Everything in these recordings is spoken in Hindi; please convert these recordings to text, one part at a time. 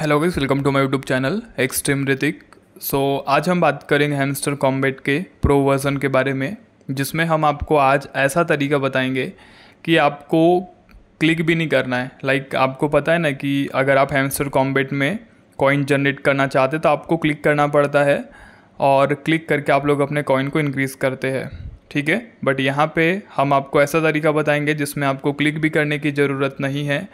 hello guys welcome to my YouTube channel extreme Hrithik so आज हम बात करेंगे हैमस्टर कॉम्बेट के प्रो वर्जन के बारे में जिसमें हम आपको आज ऐसा तरीका बताएंगे कि आपको क्लिक भी नहीं करना है लाइक like, आपको पता है ना कि अगर आप हैमस्टर कॉम्बेट में कॉइन जनरेट करना चाहते तो आपको क्लिक करना पड़ता है और क्लिक करके आप लोग अपने कॉइन को इनक्रीज़ करते हैं ठीक है बट यहाँ पे हम आपको ऐसा तरीका बताएंगे जिसमें आपको क्लिक भी करने की ज़रूरत नहीं है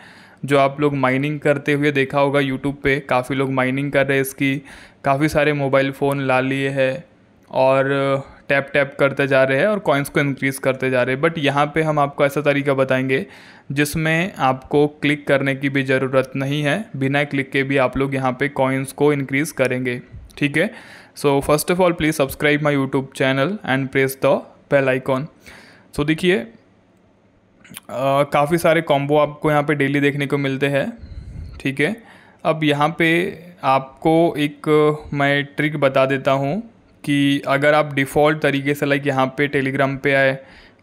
जो आप लोग माइनिंग करते हुए देखा होगा यूट्यूब पे काफ़ी लोग माइनिंग कर रहे हैं इसकी काफ़ी सारे मोबाइल फ़ोन ला लिए हैं और टैप टैप करते जा रहे हैं और कॉइन्स को इंक्रीज़ करते जा रहे हैं बट यहाँ पे हम आपको ऐसा तरीका बताएंगे जिसमें आपको क्लिक करने की भी ज़रूरत नहीं है बिना क्लिक के भी आप लोग यहाँ पे कॉइन्स को इंक्रीज़ करेंगे ठीक है so first of all please subscribe my YouTube channel and press the bell icon so देखिए काफ़ी सारे कॉम्बो आपको यहाँ पे डेली देखने को मिलते हैं ठीक है अब यहाँ पे आपको एक मैं ट्रिक बता देता हूँ कि अगर आप डिफ़ॉल्ट तरीके से लाइक यहाँ पे टेलीग्राम पे आए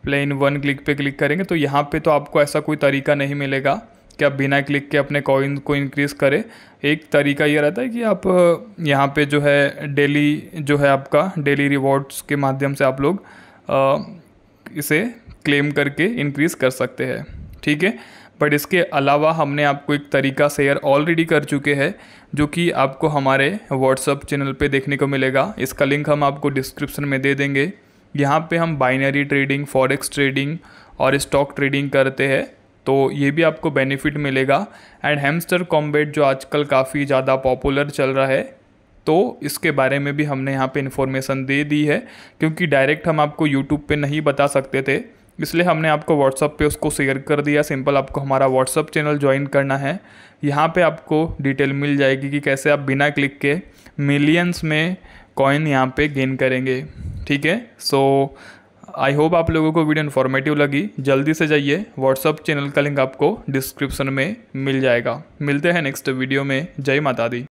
प्लेन वन क्लिक पे क्लिक करेंगे तो यहाँ पे तो आपको ऐसा कोई तरीका नहीं मिलेगा कि आप बिना क्लिक के अपने कॉइन को इनक्रीज़ करें एक तरीका ये रहता है कि आप यहाँ पे जो है डेली जो है आपका डेली रिवॉर्ड्स के माध्यम से आप लोग इसे क्लेम करके इंक्रीज़ कर सकते हैं ठीक है बट इसके अलावा हमने आपको एक तरीका शेयर ऑलरेडी कर चुके हैं जो कि आपको हमारे व्हाट्सअप चैनल पे देखने को मिलेगा इसका लिंक हम आपको डिस्क्रिप्शन में दे देंगे यहाँ पे हम बाइनरी ट्रेडिंग फॉरेक्स ट्रेडिंग और स्टॉक ट्रेडिंग करते हैं तो ये भी आपको बेनिफिट मिलेगा एंड हेमस्टर कॉम्बेट जो आजकल काफ़ी ज़्यादा पॉपुलर चल रहा है तो इसके बारे में भी हमने यहाँ पे इन्फॉर्मेशन दे दी है क्योंकि डायरेक्ट हम आपको यूट्यूब पे नहीं बता सकते थे इसलिए हमने आपको व्हाट्सअप पे उसको शेयर कर दिया सिंपल आपको हमारा व्हाट्सअप चैनल ज्वाइन करना है यहाँ पे आपको डिटेल मिल जाएगी कि कैसे आप बिना क्लिक के मिलियंस में कॉइन यहाँ पे गेन करेंगे ठीक है सो आई होप आप लोगों को वीडियो इन्फॉर्मेटिव लगी जल्दी से जाइए व्हाट्सअप चैनल का लिंक आपको डिस्क्रिप्शन में मिल जाएगा मिलते हैं नेक्स्ट वीडियो में जय माता दी